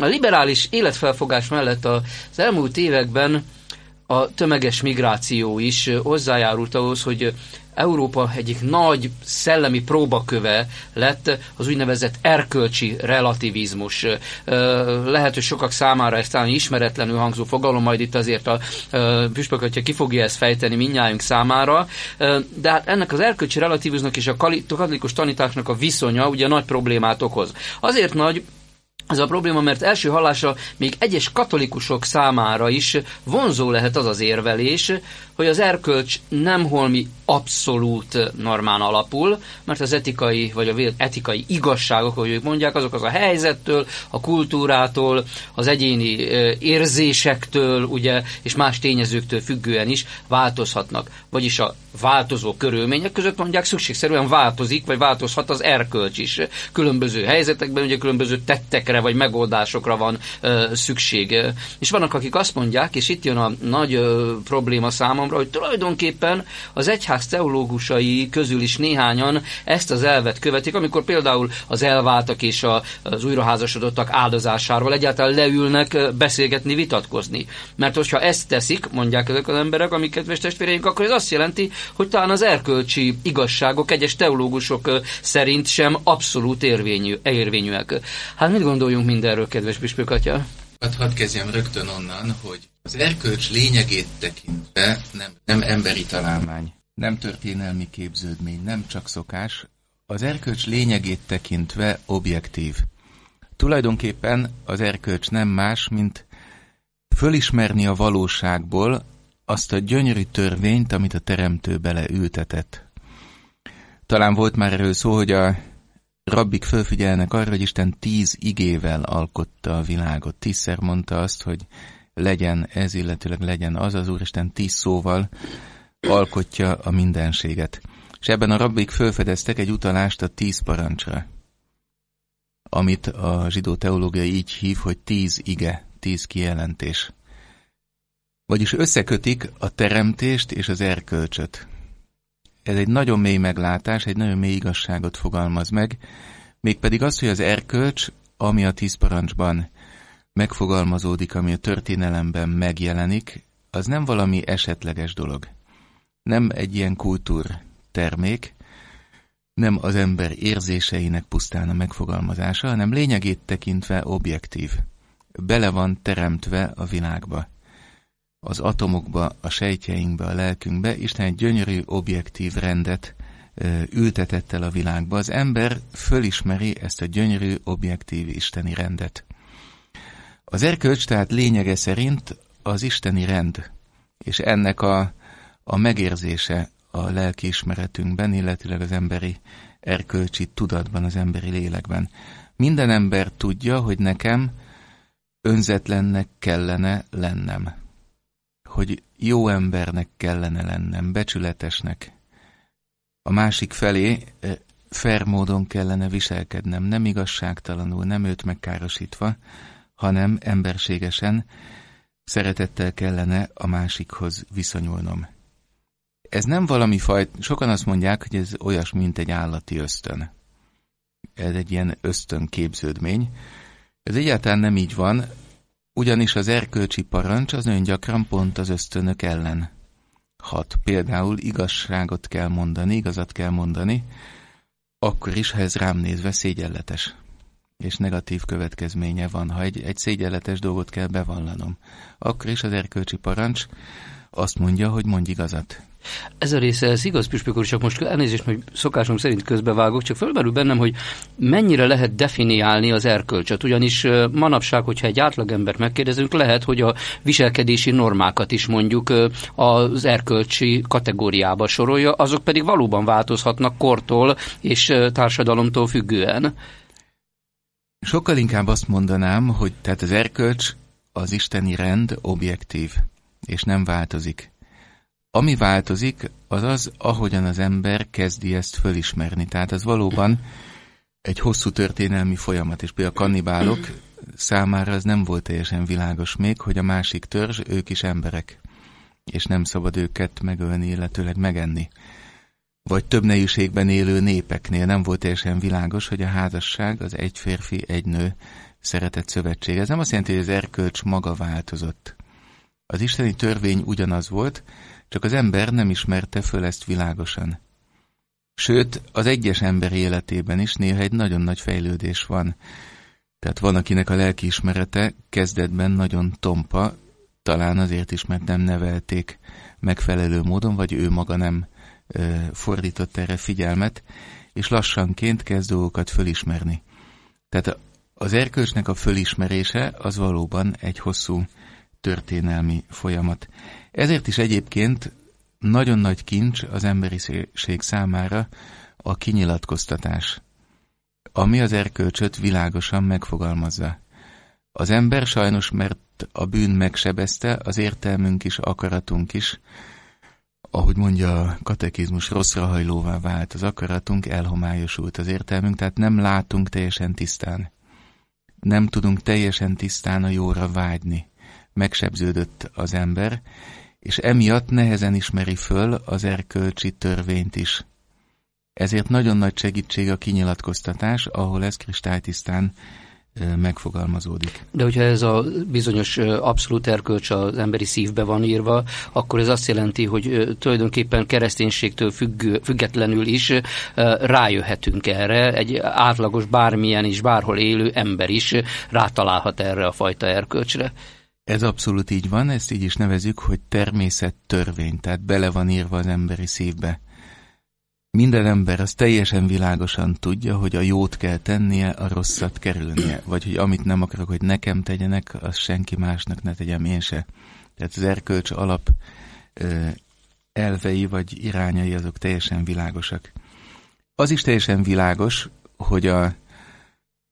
A liberális életfelfogás mellett az elmúlt években a tömeges migráció is hozzájárult ahhoz, hogy Európa egyik nagy szellemi próbaköve lett az úgynevezett erkölcsi relativizmus. Lehet, hogy sokak számára ez talán ismeretlenül hangzó fogalom, majd itt azért a püspök, hogyha ki fogja ezt fejteni minnyájunk számára, de hát ennek az erkölcsi relativizmusnak és a katolikus tanításnak a viszonya ugye nagy problémát okoz. Azért nagy, ez a probléma, mert első hallásra még egyes katolikusok számára is vonzó lehet az az érvelés, hogy az erkölcs nem holmi abszolút normán alapul, mert az etikai, vagy a etikai igazságok, ahogy ők mondják, azok az a helyzettől, a kultúrától, az egyéni érzésektől, ugye, és más tényezőktől függően is változhatnak. Vagyis a változó körülmények között mondják, szükségszerűen változik, vagy változhat az erkölcs is. Különböző helyzetekben, ugye különböző tettekre, vagy megoldásokra van ö, szükség. És vannak, akik azt mondják, és itt jön a nagy ö, probléma számomra, hogy tulajdonképpen az egyház teológusai közül is néhányan ezt az elvet követik, amikor például az elváltak és a, az újraházasodottak áldozásáról egyáltalán leülnek beszélgetni, vitatkozni. Mert hogyha ezt teszik, mondják ezek az emberek, amiket kedves testvéreink, akkor ez azt jelenti, hogy talán az erkölcsi igazságok egyes teológusok szerint sem abszolút érvényű, érvényűek. Hát mit gondoljunk mindenről, kedves püspök atya? Hát hadd kezdjem rögtön onnan, hogy az erkölcs lényegét tekintve nem, nem emberi találmány, nem történelmi képződmény, nem csak szokás, az erkölcs lényegét tekintve objektív. Tulajdonképpen az erkölcs nem más, mint fölismerni a valóságból azt a gyönyörű törvényt, amit a Teremtő beleültetett. Talán volt már erről szó, hogy a rabbik fölfigyelnek arra, hogy Isten tíz igével alkotta a világot. Tízszer mondta azt, hogy legyen ez, illetőleg legyen az, az Úristen tíz szóval alkotja a mindenséget. És ebben a rabbik fölfedeztek egy utalást a tíz parancsra, amit a zsidó teológia így hív, hogy tíz ige, tíz kijelentés. Vagyis összekötik a teremtést és az erkölcsöt. Ez egy nagyon mély meglátás, egy nagyon mély igazságot fogalmaz meg, mégpedig az, hogy az erkölcs, ami a tíz parancsban megfogalmazódik, ami a történelemben megjelenik, az nem valami esetleges dolog. Nem egy ilyen kultúr termék, nem az ember érzéseinek pusztán a megfogalmazása, hanem lényegét tekintve objektív. Bele van teremtve a világba az atomokba, a sejtjeinkbe, a lelkünkbe. Isten egy gyönyörű, objektív rendet ültetett el a világba. Az ember fölismeri ezt a gyönyörű, objektív isteni rendet. Az erkölcs tehát lényege szerint az isteni rend, és ennek a, a megérzése a lelki ismeretünkben, illetőleg az emberi erkölcsi tudatban, az emberi lélekben. Minden ember tudja, hogy nekem önzetlennek kellene lennem hogy jó embernek kellene lennem, becsületesnek. A másik felé eh, fair módon kellene viselkednem, nem igazságtalanul, nem őt megkárosítva, hanem emberségesen, szeretettel kellene a másikhoz viszonyulnom. Ez nem valami fajt, sokan azt mondják, hogy ez olyas, mint egy állati ösztön. Ez egy ilyen ösztönképződmény. Ez egyáltalán nem így van, ugyanis az erkölcsi parancs az gyakran pont az ösztönök ellen hat. Például igazságot kell mondani, igazat kell mondani, akkor is, ha ez rám nézve szégyenletes. És negatív következménye van, ha egy, egy szégyenletes dolgot kell bevallanom. Akkor is az erkölcsi parancs azt mondja, hogy mondj igazat. Ez a része, ez igaz, püspök úr, csak most elnézést, hogy szokásom szerint közbevágok, csak fölmerül bennem, hogy mennyire lehet definiálni az erkölcsöt. Ugyanis manapság, hogyha egy átlagembert megkérdezünk, lehet, hogy a viselkedési normákat is mondjuk az erkölcsi kategóriába sorolja, azok pedig valóban változhatnak kortól és társadalomtól függően. Sokkal inkább azt mondanám, hogy tehát az erkölcs, az isteni rend objektív, és nem változik ami változik, az az, ahogyan az ember kezdi ezt fölismerni. Tehát az valóban egy hosszú történelmi folyamat, és például a kannibálok számára az nem volt teljesen világos még, hogy a másik törzs, ők is emberek, és nem szabad őket megölni, illetőleg megenni. Vagy több nejűségben élő népeknél nem volt teljesen világos, hogy a házasság az egy férfi, egy nő szeretett szövetség. Ez nem azt jelenti, hogy az erkölcs maga változott. Az isteni törvény ugyanaz volt, csak az ember nem ismerte föl ezt világosan. Sőt, az egyes ember életében is néha egy nagyon nagy fejlődés van. Tehát van, akinek a lelkiismerete kezdetben nagyon tompa, talán azért is, mert nem nevelték megfelelő módon, vagy ő maga nem ö, fordított erre figyelmet, és lassanként kezd dolgokat fölismerni. Tehát az erkölcsnek a fölismerése az valóban egy hosszú történelmi folyamat. Ezért is egyébként nagyon nagy kincs az emberiség számára a kinyilatkoztatás, ami az erkölcsöt világosan megfogalmazza. Az ember sajnos, mert a bűn megsebezte, az értelmünk is, akaratunk is, ahogy mondja a katekizmus, rosszra hajlóvá vált az akaratunk, elhomályosult az értelmünk, tehát nem látunk teljesen tisztán. Nem tudunk teljesen tisztán a jóra vágyni. Megsebződött az ember, és emiatt nehezen ismeri föl az erkölcsi törvényt is. Ezért nagyon nagy segítség a kinyilatkoztatás, ahol ez kristálytisztán megfogalmazódik. De hogyha ez a bizonyos abszolút erkölcs az emberi szívbe van írva, akkor ez azt jelenti, hogy tulajdonképpen kereszténységtől függő, függetlenül is rájöhetünk erre, egy átlagos bármilyen is, bárhol élő ember is rátalálhat erre a fajta erkölcsre. Ez abszolút így van, ezt így is nevezük, hogy természettörvény, tehát bele van írva az emberi szívbe. Minden ember az teljesen világosan tudja, hogy a jót kell tennie, a rosszat kerülnie, vagy hogy amit nem akarok, hogy nekem tegyenek, az senki másnak ne tegyem én se. Tehát az erkölcs alap ö, elvei vagy irányai azok teljesen világosak. Az is teljesen világos, hogy a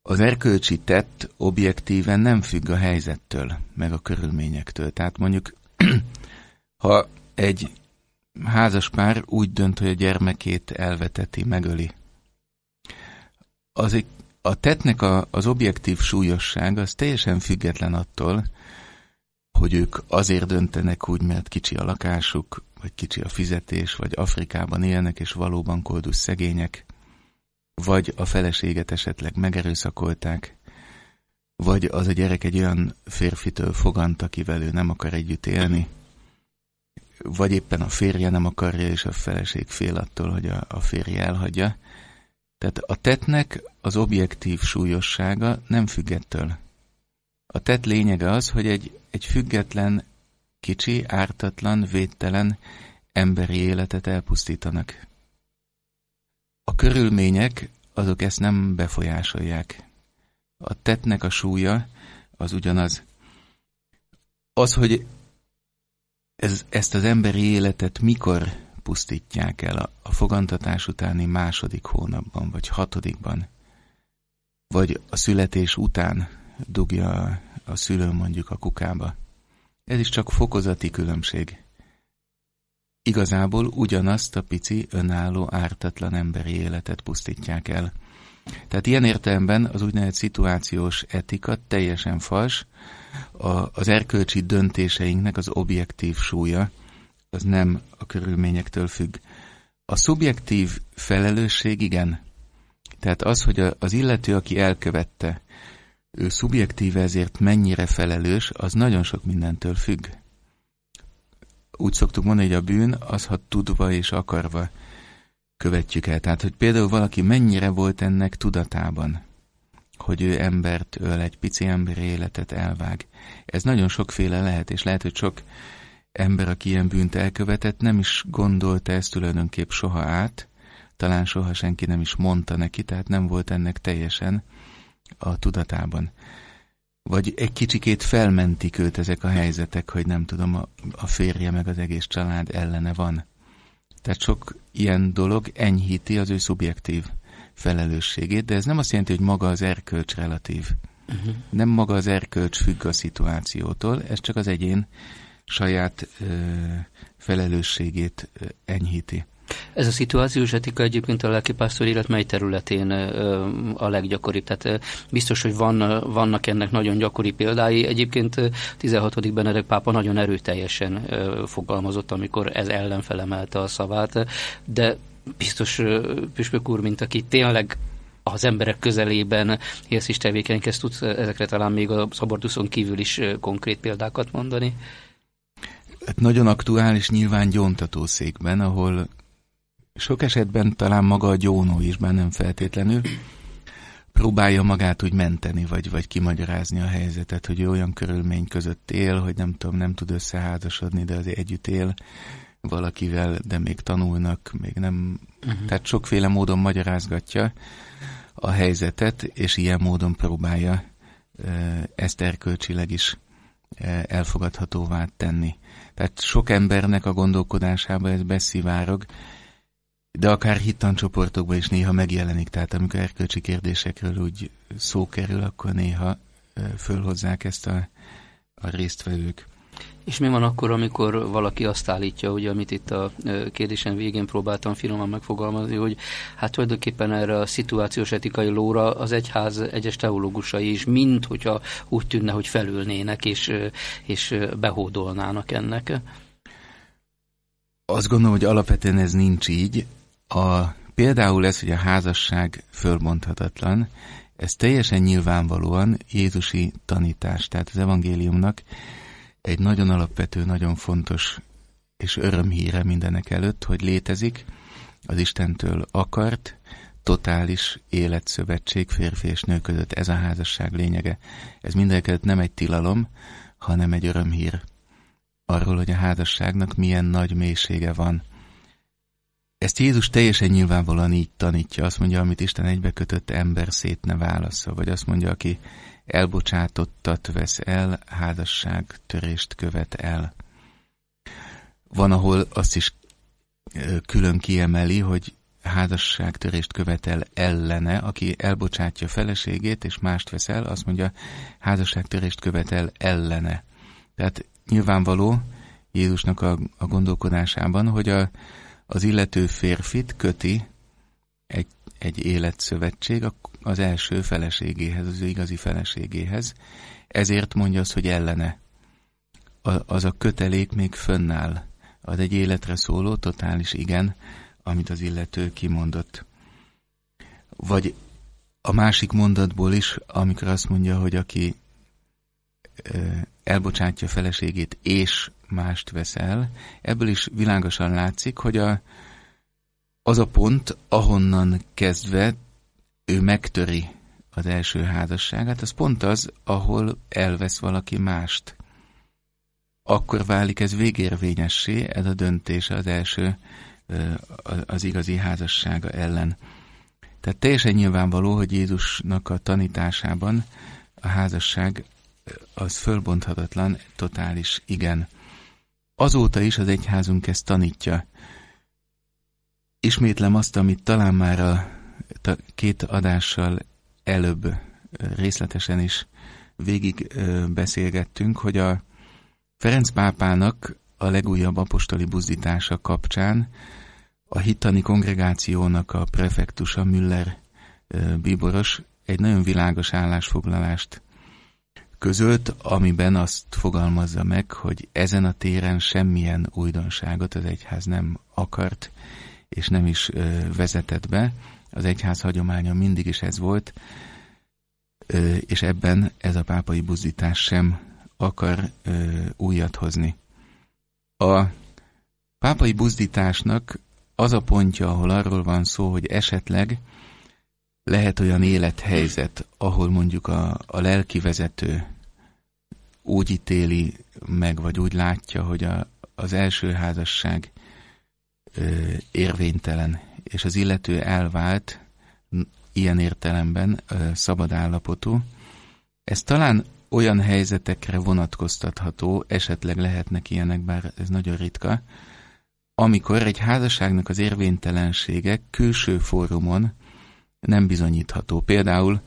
az erkölcsi tett objektíven nem függ a helyzettől, meg a körülményektől. Tehát mondjuk, ha egy házas pár úgy dönt, hogy a gyermekét elveteti, megöli, az egy, a tettnek a, az objektív súlyosság az teljesen független attól, hogy ők azért döntenek úgy, mert kicsi a lakásuk, vagy kicsi a fizetés, vagy Afrikában élnek, és valóban koldus szegények, vagy a feleséget esetleg megerőszakolták, vagy az a gyerek egy olyan férfitől fogant, akivel ő nem akar együtt élni, vagy éppen a férje nem akarja, és a feleség fél attól, hogy a, a férje elhagyja. Tehát a tetnek az objektív súlyossága nem függettől. A tett lényege az, hogy egy, egy független, kicsi, ártatlan, védtelen emberi életet elpusztítanak. A körülmények azok ezt nem befolyásolják. A tetnek a súlya az ugyanaz. Az, hogy ez, ezt az emberi életet mikor pusztítják el a, a fogantatás utáni második hónapban, vagy hatodikban, vagy a születés után dugja a, a szülő mondjuk a kukába. Ez is csak fokozati különbség. Igazából ugyanazt a pici, önálló, ártatlan emberi életet pusztítják el. Tehát ilyen értelemben az úgynevezett szituációs etika teljesen fals, a, az erkölcsi döntéseinknek az objektív súlya, az nem a körülményektől függ. A szubjektív felelősség igen. Tehát az, hogy a, az illető, aki elkövette, ő szubjektív ezért mennyire felelős, az nagyon sok mindentől függ úgy szoktuk mondani, hogy a bűn az, ha tudva és akarva követjük el. Tehát, hogy például valaki mennyire volt ennek tudatában, hogy ő embert öl, egy pici ember életet elvág. Ez nagyon sokféle lehet, és lehet, hogy sok ember, aki ilyen bűnt elkövetett, nem is gondolta ezt tulajdonképp soha át, talán soha senki nem is mondta neki, tehát nem volt ennek teljesen a tudatában vagy egy kicsikét felmentik őt ezek a helyzetek, hogy nem tudom, a, a férje meg az egész család ellene van. Tehát sok ilyen dolog enyhíti az ő szubjektív felelősségét, de ez nem azt jelenti, hogy maga az erkölcs relatív. Uh-huh. Nem maga az erkölcs függ a szituációtól, ez csak az egyén saját ö, felelősségét enyhíti. Ez a szituációs etika egyébként a lelkipásztor élet mely területén a leggyakoribb? Tehát biztos, hogy van, vannak ennek nagyon gyakori példái. Egyébként 16. Benedek pápa nagyon erőteljesen fogalmazott, amikor ez ellen felemelte a szavát, de biztos püspök úr, mint aki tényleg az emberek közelében élsz is tevékenykedsz, tudsz ezekre talán még a szaborduszon kívül is konkrét példákat mondani? Hát nagyon aktuális nyilván gyóntatószékben, ahol sok esetben talán maga a gyónó is, bár nem feltétlenül, próbálja magát úgy menteni, vagy, vagy kimagyarázni a helyzetet, hogy olyan körülmény között él, hogy nem tudom, nem tud összeházasodni, de azért együtt él valakivel, de még tanulnak, még nem... Uh-huh. Tehát sokféle módon magyarázgatja a helyzetet, és ilyen módon próbálja ezt erkölcsileg is elfogadhatóvá tenni. Tehát sok embernek a gondolkodásába ez beszivárog, de akár hittancsoportokban is néha megjelenik, tehát amikor erkölcsi kérdésekről úgy szó kerül, akkor néha fölhozzák ezt a, a résztvevők. És mi van akkor, amikor valaki azt állítja, hogy amit itt a kérdésen végén próbáltam finoman megfogalmazni, hogy hát tulajdonképpen erre a szituációs etikai lóra az egyház egyes teológusai is, mint hogyha úgy tűnne, hogy felülnének és, és behódolnának ennek. Azt gondolom, hogy alapvetően ez nincs így. A, például ez, hogy a házasság fölmondhatatlan, ez teljesen nyilvánvalóan Jézusi tanítás, tehát az evangéliumnak egy nagyon alapvető, nagyon fontos és örömhíre mindenek előtt, hogy létezik az Istentől akart, totális életszövetség férfi és nő között. Ez a házasság lényege. Ez mindenkelőtt nem egy tilalom, hanem egy örömhír. Arról, hogy a házasságnak milyen nagy mélysége van, ezt Jézus teljesen nyilvánvalóan így tanítja. Azt mondja, amit Isten kötött ember szét ne válassza, vagy azt mondja, aki elbocsátottat vesz el, házasság törést követ el. Van, ahol azt is külön kiemeli, hogy házasságtörést követel ellene, aki elbocsátja feleségét és mást vesz el, azt mondja, házasságtörést követel ellene. Tehát nyilvánvaló Jézusnak a, a gondolkodásában, hogy a, az illető férfit köti egy, egy életszövetség az első feleségéhez, az ő igazi feleségéhez, ezért mondja azt, hogy ellene. A, az a kötelék még fönnáll. Az egy életre szóló totális igen, amit az illető kimondott. Vagy a másik mondatból is, amikor azt mondja, hogy aki elbocsátja feleségét, és mást vesz el. Ebből is világosan látszik, hogy a, az a pont, ahonnan kezdve ő megtöri az első házasságát, az pont az, ahol elvesz valaki mást. Akkor válik ez végérvényessé, ez a döntése az első, az igazi házassága ellen. Tehát teljesen nyilvánvaló, hogy Jézusnak a tanításában a házasság az fölbonthatatlan, totális igen. Azóta is az egyházunk ezt tanítja. Ismétlem azt, amit talán már a két adással előbb részletesen is végig beszélgettünk, hogy a Ferenc pápának a legújabb apostoli buzdítása kapcsán a hittani kongregációnak a prefektusa Müller bíboros egy nagyon világos állásfoglalást között, amiben azt fogalmazza meg, hogy ezen a téren semmilyen újdonságot az egyház nem akart, és nem is vezetett be. Az egyház hagyománya mindig is ez volt, és ebben ez a pápai buzdítás sem akar újat hozni. A pápai buzdításnak az a pontja, ahol arról van szó, hogy esetleg lehet olyan élethelyzet, ahol mondjuk a, a lelki vezető úgy ítéli meg, vagy úgy látja, hogy a, az első házasság ö, érvénytelen, és az illető elvált ilyen értelemben ö, szabad állapotú. Ez talán olyan helyzetekre vonatkoztatható, esetleg lehetnek ilyenek, bár ez nagyon ritka, amikor egy házasságnak az érvénytelensége külső fórumon nem bizonyítható. Például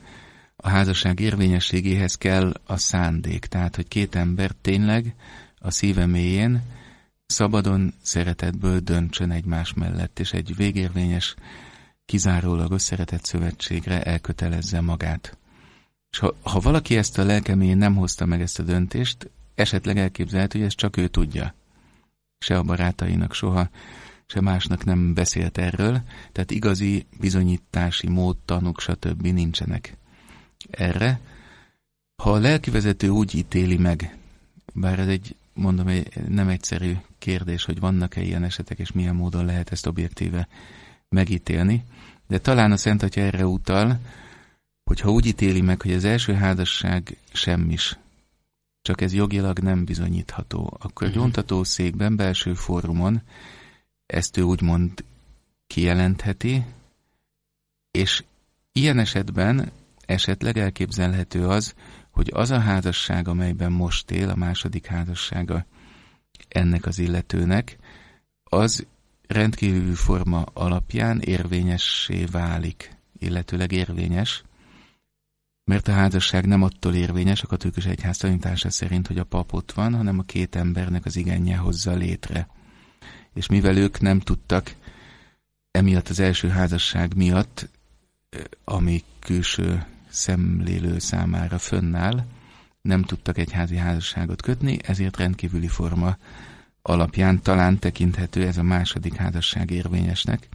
a házasság érvényességéhez kell a szándék. Tehát, hogy két ember tényleg a szíve mélyén szabadon, szeretetből döntsön egymás mellett, és egy végérvényes, kizárólag szeretett szövetségre elkötelezze magát. És ha, ha valaki ezt a lelkeméjén nem hozta meg ezt a döntést, esetleg elképzelhet, hogy ezt csak ő tudja. Se a barátainak soha, se másnak nem beszélt erről, tehát igazi bizonyítási mód, tanúk, stb. nincsenek erre, ha a lelkivezető úgy ítéli meg, bár ez egy, mondom, egy nem egyszerű kérdés, hogy vannak-e ilyen esetek, és milyen módon lehet ezt objektíve megítélni, de talán a Szent Atya erre utal, hogyha úgy ítéli meg, hogy az első házasság semmis, csak ez jogilag nem bizonyítható, akkor a mhm. gyóntató székben, belső fórumon ezt ő úgymond kijelentheti, és ilyen esetben Esetleg elképzelhető az, hogy az a házasság, amelyben most él, a második házassága ennek az illetőnek, az rendkívül forma alapján érvényessé válik, illetőleg érvényes, mert a házasság nem attól érvényes, a katolikus egyház tanítása szerint, hogy a pap ott van, hanem a két embernek az igenje hozza létre. És mivel ők nem tudtak emiatt az első házasság miatt, ami külső szemlélő számára fönnáll, nem tudtak egy házi házasságot kötni, ezért rendkívüli forma alapján talán tekinthető ez a második házasság érvényesnek,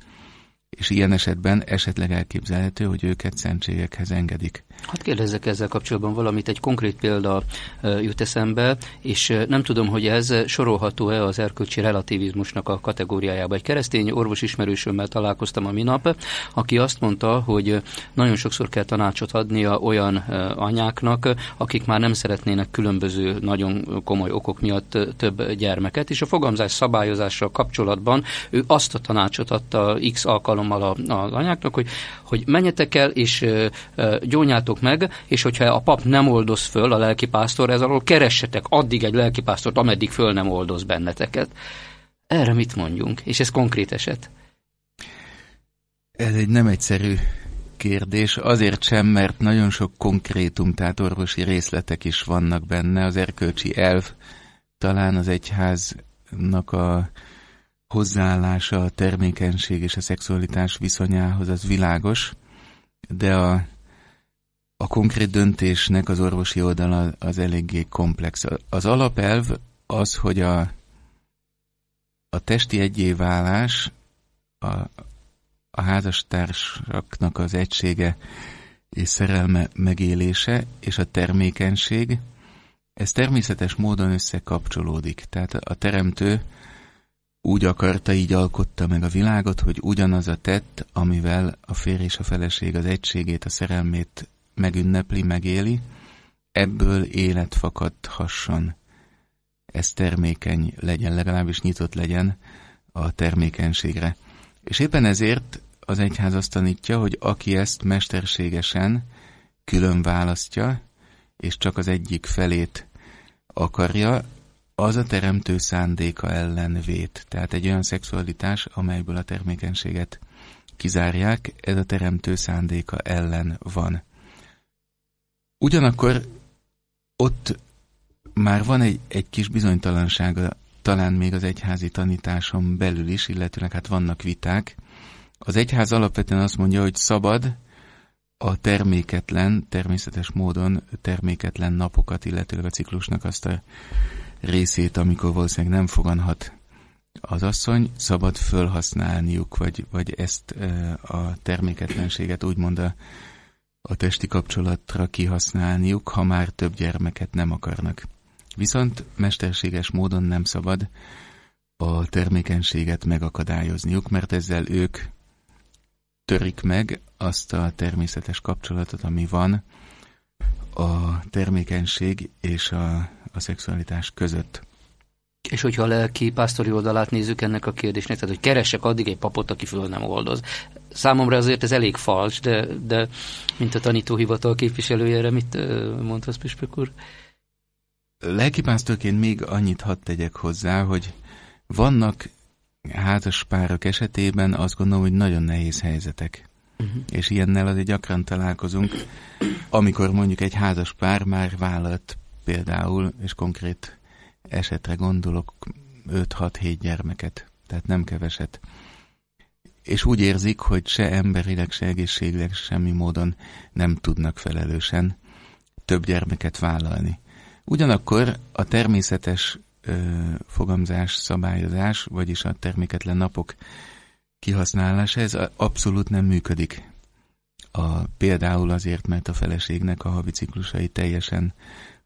és ilyen esetben esetleg elképzelhető, hogy őket szentségekhez engedik. Hát kérdezzek ezzel kapcsolatban valamit, egy konkrét példa jut eszembe, és nem tudom, hogy ez sorolható-e az erkölcsi relativizmusnak a kategóriájába. Egy keresztény orvos ismerősömmel találkoztam a minap, aki azt mondta, hogy nagyon sokszor kell tanácsot adnia olyan anyáknak, akik már nem szeretnének különböző nagyon komoly okok miatt több gyermeket, és a fogamzás szabályozással kapcsolatban ő azt a tanácsot adta x alkalommal az anyáknak, hogy, hogy menjetek el, és gyónyát oldjátok meg, és hogyha a pap nem oldoz föl, a lelkipásztor ez alól keressetek addig egy lelkipásztort, ameddig föl nem oldoz benneteket. Erre mit mondjunk? És ez konkrét eset. Ez egy nem egyszerű kérdés, azért sem, mert nagyon sok konkrétum, tehát orvosi részletek is vannak benne. Az erkölcsi elv talán az egyháznak a hozzáállása a termékenység és a szexualitás viszonyához az világos, de a a konkrét döntésnek az orvosi oldala az eléggé komplex. Az alapelv az, hogy a, a testi egyéválás, a, a házastársaknak az egysége és szerelme megélése és a termékenység, ez természetes módon összekapcsolódik. Tehát a teremtő úgy akarta, így alkotta meg a világot, hogy ugyanaz a tett, amivel a férj és a feleség az egységét, a szerelmét megünnepli, megéli, ebből élet fakadhasson. Ez termékeny legyen, legalábbis nyitott legyen a termékenységre. És éppen ezért az egyház azt tanítja, hogy aki ezt mesterségesen külön választja, és csak az egyik felét akarja, az a teremtő szándéka ellen vét. Tehát egy olyan szexualitás, amelyből a termékenységet kizárják, ez a teremtő szándéka ellen van. Ugyanakkor ott már van egy, egy kis bizonytalansága talán még az egyházi tanításon belül is, illetőleg hát vannak viták. Az egyház alapvetően azt mondja, hogy szabad a terméketlen, természetes módon terméketlen napokat, illetőleg a ciklusnak azt a részét, amikor valószínűleg nem foganhat az asszony, szabad fölhasználniuk, vagy, vagy ezt a terméketlenséget úgymond a a testi kapcsolatra kihasználniuk, ha már több gyermeket nem akarnak. Viszont mesterséges módon nem szabad a termékenységet megakadályozniuk, mert ezzel ők törik meg azt a természetes kapcsolatot, ami van a termékenység és a, a szexualitás között. És hogyha a lelki pásztori oldalát nézzük ennek a kérdésnek, tehát hogy keresek addig egy papot, aki föl nem oldoz. Számomra azért ez elég fals, de, de mint a tanítóhivatal képviselőjére, erre mit mondhasz, Püspök úr? Lelkipásztorként még annyit hadd tegyek hozzá, hogy vannak házas párok esetében azt gondolom, hogy nagyon nehéz helyzetek. Uh-huh. És ilyennel azért gyakran találkozunk, amikor mondjuk egy házas pár már vállalt például, és konkrét esetre gondolok 5-6-7 gyermeket, tehát nem keveset. És úgy érzik, hogy se emberileg, se egészségileg semmi módon nem tudnak felelősen több gyermeket vállalni. Ugyanakkor a természetes ö, fogamzás, szabályozás, vagyis a terméketlen napok kihasználása, ez abszolút nem működik. A, például azért, mert a feleségnek a havi ciklusai teljesen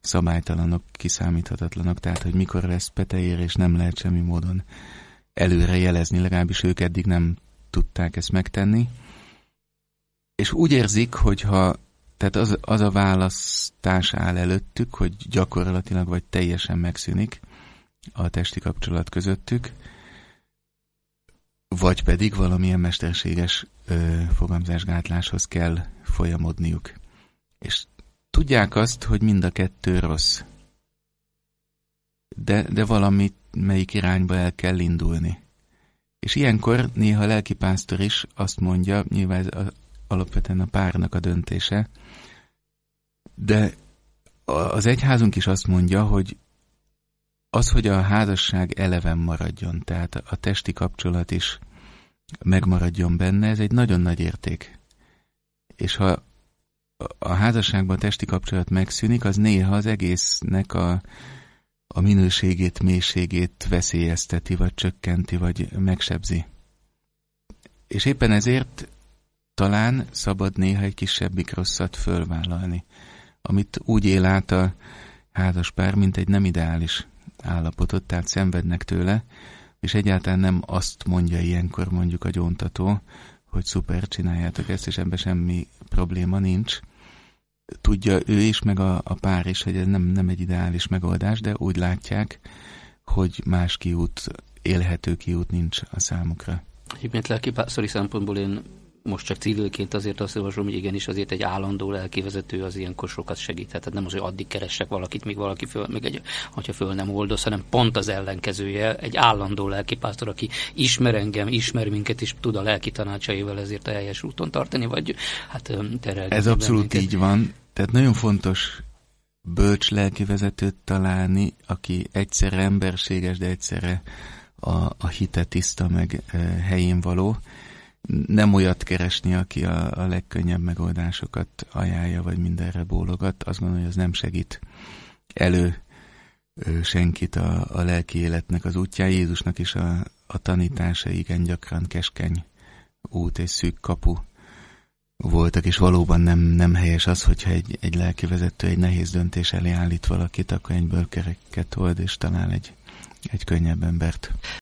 szabálytalanok, kiszámíthatatlanok, tehát hogy mikor lesz peteér, és nem lehet semmi módon előre jelezni, legalábbis ők eddig nem tudták ezt megtenni. És úgy érzik, hogyha tehát az, az a választás áll előttük, hogy gyakorlatilag vagy teljesen megszűnik a testi kapcsolat közöttük, vagy pedig valamilyen mesterséges ö, fogamzásgátláshoz kell folyamodniuk. És tudják azt, hogy mind a kettő rossz. De, de valamit melyik irányba el kell indulni. És ilyenkor néha a lelkipásztor is azt mondja, nyilván ez a, alapvetően a párnak a döntése, de az egyházunk is azt mondja, hogy az, hogy a házasság eleven maradjon, tehát a testi kapcsolat is megmaradjon benne, ez egy nagyon nagy érték. És ha a házasságban a testi kapcsolat megszűnik, az néha az egésznek a, a minőségét, mélységét veszélyezteti, vagy csökkenti, vagy megsebzi. És éppen ezért talán szabad néha egy kisebbik rosszat fölvállalni, amit úgy él át a házaspár, mint egy nem ideális állapotot, tehát szenvednek tőle, és egyáltalán nem azt mondja ilyenkor mondjuk a gyóntató, hogy szuper, csináljátok ezt, és ebben semmi probléma nincs. Tudja ő is, meg a, a pár is, hogy ez nem, nem egy ideális megoldás, de úgy látják, hogy más kiút, élhető kiút nincs a számukra. Egyébként lelkipásztori szempontból én most csak civilként azért azt javaslom, hogy igenis azért egy állandó lelkivezető az ilyen sokat segíthet. Tehát nem az, hogy addig keressek valakit, míg valaki föl, még egy, hogyha föl nem oldoz, hanem pont az ellenkezője, egy állandó lelkipásztor, aki ismer engem, ismer minket, és tud a lelki tanácsaival ezért a helyes úton tartani, vagy hát terelni. Ez abszolút minket. így van. Tehát nagyon fontos bölcs lelkivezetőt találni, aki egyszerre emberséges, de egyszerre a, a hite tiszta, meg e, helyén való nem olyat keresni, aki a, a legkönnyebb megoldásokat ajánlja, vagy mindenre bólogat, azt gondolom, hogy az nem segít elő senkit a, a lelki életnek az útján. Jézusnak is a, a tanítása igen gyakran keskeny út és szűk kapu voltak, és valóban nem, nem helyes az, hogyha egy, egy lelki vezető egy nehéz döntés elé állít valakit, akkor egyből kereket old, és talál egy, egy könnyebb embert.